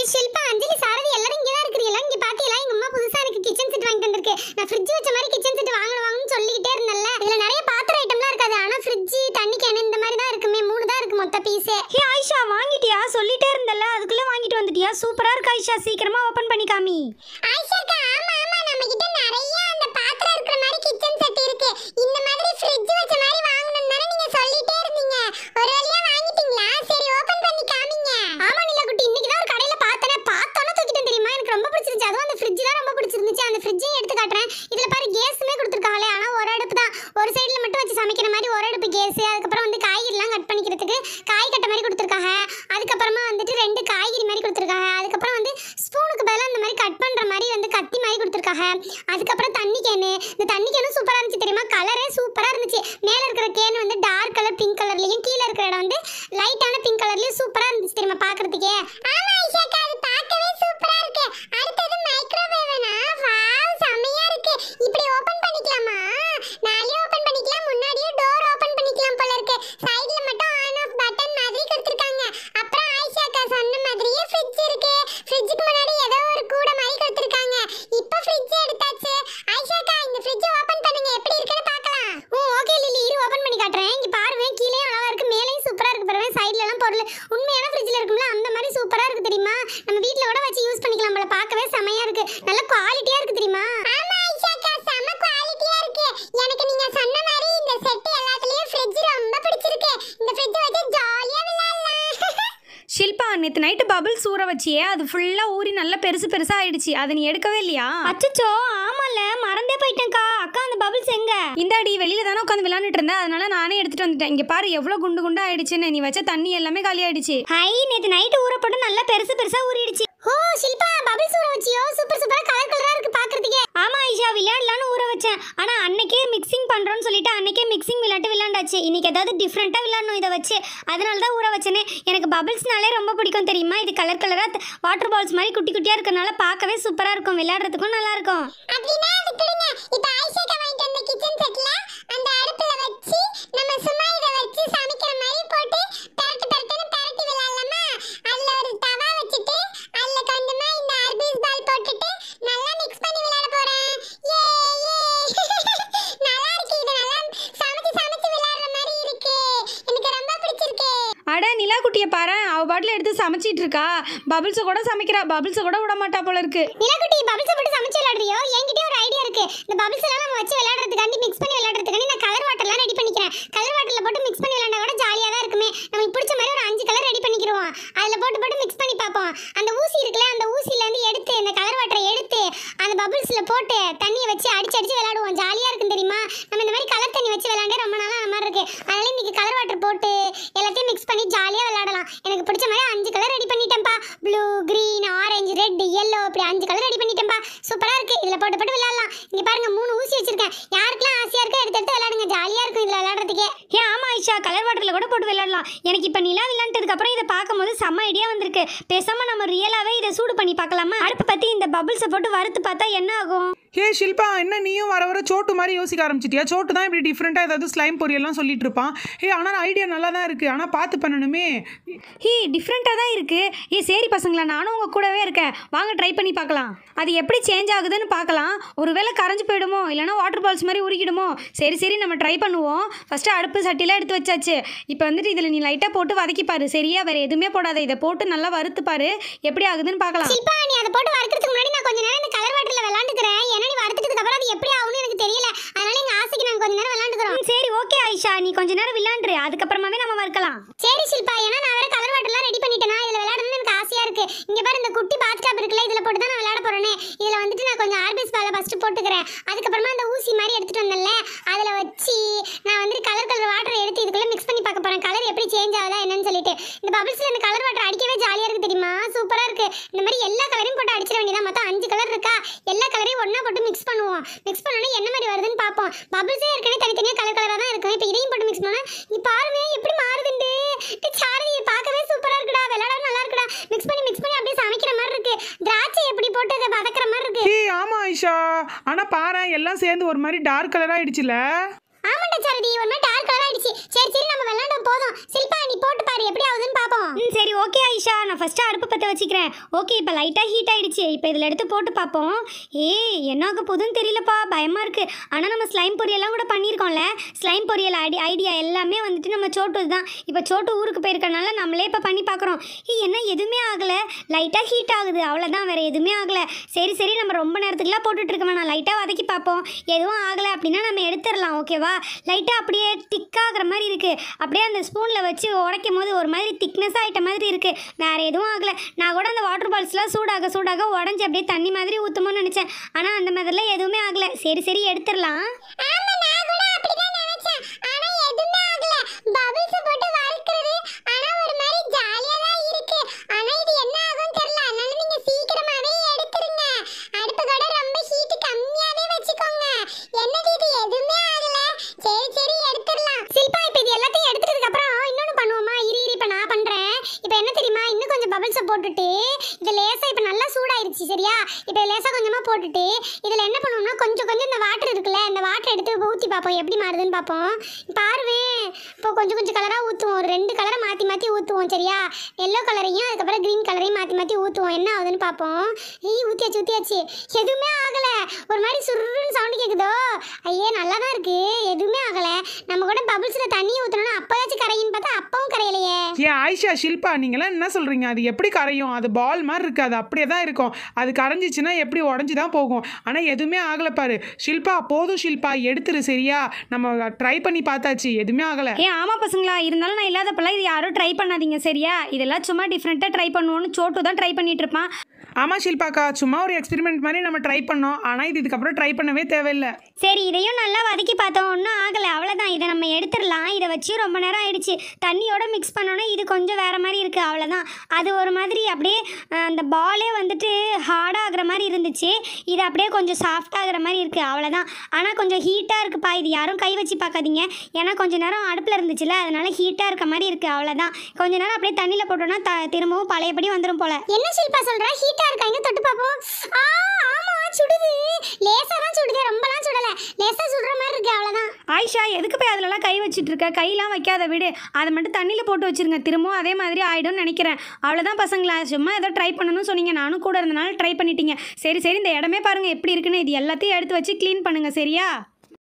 ஏ ஷில்பா அஞ்சலி சாரதி எல்லாரும் இங்கே தான் இருக்கிறீங்களா இங்கே பார்த்தீங்களா எங்கள் அம்மா புதுசாக எனக்கு கிச்சன் செட் வாங்கிட்டு வந்திருக்கு நான் ஃப்ரிட்ஜ் வச்ச மாதிரி கிச்சன் செட் வாங்கணும் வாங்கணும்னு சொல்லிக்கிட்டே இருந்தேன்ல இதில் நிறைய பாத்திரம் ஐட்டம்லாம் இருக்காது ஆனால் ஃப்ரிட்ஜ் தண்ணி கேனு இந்த மாதிரி தான் இருக்குமே மூணு தான் இருக்கு மொத்த பீஸே ஏ ஆயிஷா வாங்கிட்டியா சொல்லிட்டே இருந்தல அதுக்குள்ளே வாங்கிட்டு வந்துட்டியா சூப்பராக இருக்கு ஆயிஷா சீக்கிரமாக ஓப்பன் பண்ணி காமி ஆயிஷா லைட்டான பிங்க் கலர்லயும் சூப்பரா இருந்துச்சு தெரியுமா பாக்குறதுக்கே ஆமா ஐஷா உண்மையான ஃப்ரிட்ஜில் இருக்கும்ல அந்த மாதிரி சூப்பராக இருக்குது தெரியுமா நம்ம வீட்டில் கூட வச்சு யூஸ் பண்ணிக்கலாம் போல பார்க்கவே செமையாக இருக்குது நல்ல குவாலிட்டியாக இருக்குது தெரியுமா எனக்கு நீங்க சொன்ன இந்த செட் எல்லாத்துலயும் ஃப்ரிட்ஜ் ரொம்ப இந்த ஃப்ரிட்ஜ் வச்சு ஜாலியா ஷில்பா நேற்று நைட்டு பபிள்ஸ் ஊற வச்சியே அது ஃபுல்லாக ஊறி நல்லா பெருசு பெருசாக ஆயிடுச்சு அதை நீ எடுக்கவே இல்லையா அச்சோ ஆயிட்டேன்க்கா அக்கா அந்த பபிள்ஸ் எங்க இந்தாடி வெளியில தானே உட்காந்து விளையாண்டுட்டு இருந்தேன் அதனால நானே எடுத்துட்டு வந்துட்டேன் இங்க பாரு எவ்வளவு குண்டு குண்டா ஆயிடுச்சுன்னு நீ வச்ச தண்ணி எல்லாமே காலி ஆயிடுச்சு ஹை நேத்து நைட்டு ஊறப்பட்டு நல்லா பெருசு பெருசா ஊறிடுச்சு ஓ ஷில்பா பபிள்ஸ் ஊற வச்சியோ சூப்பர் சூப்பரா கலர் கலரா இருக்கு பாக்குறதுக்கே ஆமா ஐஷா விளையாடலான்னு ஊற வச்சேன் ஆனா அன்னைக்கே மிக்சிங் பண்றோம்னு சொல்லிட்டு அன்னைக்கே மிக்சிங் விளையாட்டு வச்சு இன்றைக்கி ஏதாவது டிஃப்ரெண்ட்டாக விளாடணும் இதை வச்சு அதனால தான் ஊற வச்சேனே எனக்கு பபிள்ஸ்னாலே ரொம்ப பிடிக்கும் தெரியுமா இது கலர் கலராக வாட்டர் பால்ஸ் மாதிரி குட்டி குட்டியாக இருக்கனால பார்க்கவே சூப்பராக இருக்கும் விளையாடுறதுக்கும் நல்லாயிருக்கும் அப்படின்னா இப்போ ஐசேக்கா வாங்கிட்டு வந்த கிச்சன் செட்டில் பாட்டில் எடுத்து சமைச்சிட்டு இருக்கா பபிள்ஸ் கூட சமைக்கிறா பபிள்ஸ் கூட விட மாட்டா போல இருக்கு நிலக்குட்டி பபிள்ஸ் போட்டு சமைச்சு விளையாடுறியோ என்கிட்ட ஒரு ஐடியா இருக்கு இந்த பபிள்ஸ் எல்லாம் நம்ம வச்சு விளையாடுறதுக்காண்டி மிக்ஸ் பண்ணி விளையாடுறதுக்காண்டி நான் கலர் வாட்டர்லாம் ரெடி பண்ணிக்கிறேன் கலர் வாட்டர்ல போட்டு மிக்ஸ் பண்ணி விளையாண்டா கூட ஜாலியா தான் இருக்குமே நமக்கு பிடிச்ச மாதிரி ஒரு அஞ்சு கலர் ரெடி பண்ணிக்கிறோம் அதில் போட்டு போட்டு மிக்ஸ் பண்ணி பார்ப்போம் அந்த ஊசி இருக்குல்ல அந்த ஊசியிலேருந்து இருந்து எடுத்து இந்த கலர் வாட்டரை எடுத்து அந்த பபிள்ஸ்ல போட்டு தண்ணியை வச்சு அடிச்சு அடிச்சு விளையாடுவோம் இங்க பாருங்க மூணு ஊசி வச்சிருக்கேன் யாருக்கெல்லாம் ஆசையா இருக்கோ எடுத்து எடுத்து விளையாடுங்க ஜாலியா இருக்கும் இதுல விளையாடுறதுக்கே ஏன் ஆமா ஐஷா கலர் வாட்டர்ல கூட போட்டு விளையாடலாம் எனக்கு இப்ப நிலா விளையாண்டதுக்கு அப்புறம் இதை பார்க்கும்போது செம்ம ஐடியா வந்திருக்கு பேசாம நம்ம ரியலாவே இதை சூடு பண்ணி பார்க்கலாமா அடுப்பு பத்தி இந்த பபுள்ஸை போட்டு வறுத்து பார்த்தா என்ன ஆகும் ஹே ஷில்பா என்ன நீயும் வர வர சோட்டு மாதிரி யோசிக்க ஆரம்பிச்சிட்டியா சோட்டு தான் இப்படி டிஃப்ரெண்ட்டாக ஏதாவது ஸ்லைம் பொரியல்லாம் சொல்லிட்டு இருப்பான் ஹே ஆனால் ஐடியா நல்லா தான் இருக்குது ஆனால் பார்த்து பண்ணணுமே ஹே டிஃப்ரெண்ட்டாக தான் இருக்குது ஏ சரி பசங்களா நானும் உங்கள் கூடவே இருக்கேன் வாங்க ட்ரை பண்ணி பார்க்கலாம் அது எப்படி சேஞ்ச் ஆகுதுன்னு பார்க்கலாம் ஒருவேளை கரைஞ்சி போயிடுமோ இல்லைனா வாட்டர் பால்ஸ் மாதிரி உருகிடுமோ சரி சரி நம்ம ட்ரை பண்ணுவோம் ஃபஸ்ட்டு அடுப்பு சட்டிலாம் எடுத்து வச்சாச்சு இப்போ வந்துட்டு இதில் நீ லைட்டாக போட்டு வதக்கிப்பாரு சரியா வேறு எதுவுமே போடாத இதை போட்டு நல்லா வறுத்துப்பாரு எப்படி ஆகுதுன்னு பார்க்கலாம் கொஞ்ச நேரம் அதுக்கு அதுக்கப்புறமாவே நம்ம வர்க்கலாம் சரி ஷில்பா ஏன்னா நான் வேற கலர் வாட்டர்லாம் ரெடி பண்ணிட்டேனா இதுல விளையாடணும் எனக்கு ஆசையா இருக்கு இங்க பாரு இந்த குட்டி பாத் டாப் இருக்குல்ல இதுல போட்டு தான் விளையாட போறேனே இதுல வந்துட்டு நான் கொஞ்சம் ஆர்பிஸ் பால ஃபர்ஸ்ட் அதுக்கு அதுக்கப்புறமா அந்த ஊசி மாதிரி எடுத்துட்டு வந்தல்ல அதுல வச்சு நான் வந்து கலர் கலர் வாட்டர் எடுத்து இதுக்குள்ள மிக்ஸ் பண்ணி பார்க்க போறேன் கலர் எப்படி சேஞ்ச் ஆகுதா என்னன்னு சொல்லிட்டு இந்த பபிள்ஸ்ல இந்த கலர் வாட்டர் அடிக்கவே ஜாலியா இருக்கு தெரியுமா சூப்பரா இருக்கு இந்த மாதிரி எல்லா கலரையும் போட்டு அடிச்சிட வேண்டியதா மொத்தம் அஞ்சு போட்டு இதை மாதிரி இருக்கு ஆமா ஐஷா ஆனா பாரு எல்லாம் சேர்ந்து ஒரு மாதிரி டார்க் கலரா ஆயிடுச்சுல சாரதி ஒரு மாதிரி டார்க் கலர் ஆயிடுச்சு சரி சரி நம்ம விளையாண்டோம் போதும் சில்பா நீ போட்டு பாரு எப்படி ஆகுதுன்னு பாப்போம் ம் சரி ஓகே ஐஷா நான் ஃபர்ஸ்ட் அடுப்பு பற்ற வச்சுக்கிறேன் ஓகே இப்போ லைட்டாக ஹீட் ஆயிடுச்சு இப்போ இதில் எடுத்து போட்டு பார்ப்போம் ஏ என்ன ஆக போதுன்னு தெரியலப்பா பயமாக இருக்குது ஆனால் நம்ம ஸ்லைம் பொரியெல்லாம் கூட பண்ணியிருக்கோம்ல ஸ்லைம் பொரியல் ஐடி ஐடியா எல்லாமே வந்துட்டு நம்ம சோட்டு தான் இப்போ சோட்டு ஊருக்கு போயிருக்கனால நம்மளே இப்போ பண்ணி பார்க்குறோம் ஏ என்ன எதுவுமே ஆகலை லைட்டாக ஹீட் ஆகுது அவ்வளோதான் வேறு எதுவுமே ஆகலை சரி சரி நம்ம ரொம்ப நேரத்துக்குலாம் போட்டுட்ருக்க வேணாம் லைட்டாக வதக்கி பார்ப்போம் எதுவும் ஆகலை அப்படின்னா நம்ம எடுத்துடலாம் ஓகேவா லைட்டாக அப்படியே திக்காகிற மாதிரி இருக்குது அப்படியே அந்த ஸ்பூனில் வச்சு உடைக்கும் போது ஒரு மாதிரி திக்னஸ் ஆகிட்ட மாதிரி இருக்குது வேறு எதுவும் ஆகலை நான் கூட அந்த வாட்டர் பால்ஸ்லாம் சூடாக சூடாக உடஞ்சி அப்படியே தண்ணி மாதிரி ஊற்றுமோன்னு நினச்சேன் ஆனால் அந்த மாதிரிலாம் எதுவுமே ஆகலை சரி சரி எடுத்துடலாம் என்ன தெரியுமா இன்னும் கொஞ்சம் பபிள்ஸை போட்டுட்டு இது லேசாக இப்போ நல்லா சூடாயிருச்சு சரியா இப்போ லேசாக கொஞ்சமாக போட்டுட்டு இதில் என்ன பண்ணுவோம்னா கொஞ்சம் கொஞ்சம் இந்த வாட்டர் இருக்குல்ல இந்த வாட்டர் எடுத்து ஊற்றி பார்ப்போம் எப்படி மாறுதுன்னு பார்ப்போம் பாருவேன் இப்போ கொஞ்சம் கொஞ்சம் கலராக ஊற்றுவோம் ஒரு ரெண்டு கலரை மாற்றி மாற்றி ஊற்றுவோம் சரியா எல்லோ கலரையும் அதுக்கப்புறம் க்ரீன் கலரையும் மாற்றி மாற்றி ஊற்றுவோம் என்ன ஆகுதுன்னு பார்ப்போம் ஏய் ஊற்றியாச்சு ஊற்றியாச்சு எதுவுமே ஆகலை ஒரு மாதிரி சுருன்னு சவுண்டு கேட்குதோ ஐயே நல்லா தான் இருக்குது எதுவுமே ஆகலை நம்ம கூட பபிள்ஸில் தண்ணி ஊற்றணும்னா அப்போதாச்சும் கரையும் ஏன் ஆயிஷா ஷில்பா நீங்களாம் என்ன சொல்கிறீங்க அது எப்படி கரையும் அது பால் மாதிரி இருக்காது அப்படியே தான் இருக்கும் அது கரைஞ்சிச்சுன்னா எப்படி உடஞ்சி தான் போகும் ஆனால் எதுவுமே ஆகலை பாரு ஷில்பா போதும் ஷில்பா எடுத்துரு சரியா நம்ம ட்ரை பண்ணி பார்த்தாச்சு எதுவுமே ஆகலை ஏன் ஆமாம் பசங்களா இருந்தாலும் நான் இல்லாதப்பெல்லாம் இது யாரும் ட்ரை பண்ணாதீங்க சரியா இதெல்லாம் சும்மா டிஃப்ரெண்ட்டாக ட்ரை பண்ணுவோன்னு சோட்டு தான் ட்ரை பண்ணிட்டு இருப்பான் ஆமாம் ஷில்பாக்கா சும்மா ஒரு எக்ஸ்பெரிமெண்ட் மாதிரி நம்ம ட்ரை பண்ணோம் ஆனால் இது இதுக்கப்புறம் ட்ரை பண்ணவே தேவையில்லை சரி இதையும் நல்லா வதக்கி பார்த்தோம் ஒன்றும் ஆகலை அவ்வளோதான் இதை நம்ம எடுத்துடலாம் இதை வச்சு ரொம்ப நேரம் ஆயிடுச்சு தண்ணியோட மிக்ஸ் பண்ணோன்னா இது கொஞ்சம் வேறு மாதிரி இருக்குது அவ்வளோதான் அது ஒரு மாதிரி அப்படியே அந்த பாலே வந்துட்டு ஹார்டாகிற மாதிரி இருந்துச்சு இது அப்படியே கொஞ்சம் சாஃப்டாகிற மாதிரி இருக்குது அவ்வளோதான் ஆனால் கொஞ்சம் ஹீட்டாக இருக்குப்பா இது யாரும் கை வச்சு பார்க்காதீங்க ஏன்னா கொஞ்சம் நேரம் அடுப்பில் இருந்துச்சுல அதனால் ஹீட்டாக இருக்க மாதிரி இருக்குது அவ்வளோதான் கொஞ்ச நேரம் அப்படியே தண்ணியில் போட்டோன்னா த திரும்பவும் பழையபடி வந்துடும் போல் என்ன ஷில்பா சொல்கிறேன் ஹீட்டாக இருக்காங்க தொட்டு பார்ப்போம் சுடுது லேசா தான் சுடுது ரொம்பலாம் சுடல லேசா சுடுற மாதிரி இருக்கு அவ்வளவுதான் ஆயிஷா எதுக்கு போய் அதுலலாம் கை வச்சிட்டு இருக்க கையெல்லாம் வைக்காத விடு அதை மட்டும் தண்ணியில் போட்டு வச்சிருங்க திரும்பவும் அதே மாதிரி ஆயிடும்னு நினைக்கிறேன் அவ்வளோதான் பசங்களா சும்மா ஏதோ ட்ரை பண்ணணும்னு சொன்னீங்க நானும் கூட இருந்தனால ட்ரை பண்ணிட்டீங்க சரி சரி இந்த இடமே பாருங்க எப்படி இருக்குன்னு இது எல்லாத்தையும் எடுத்து வச்சு க்ளீன் பண்ணுங்க சரியா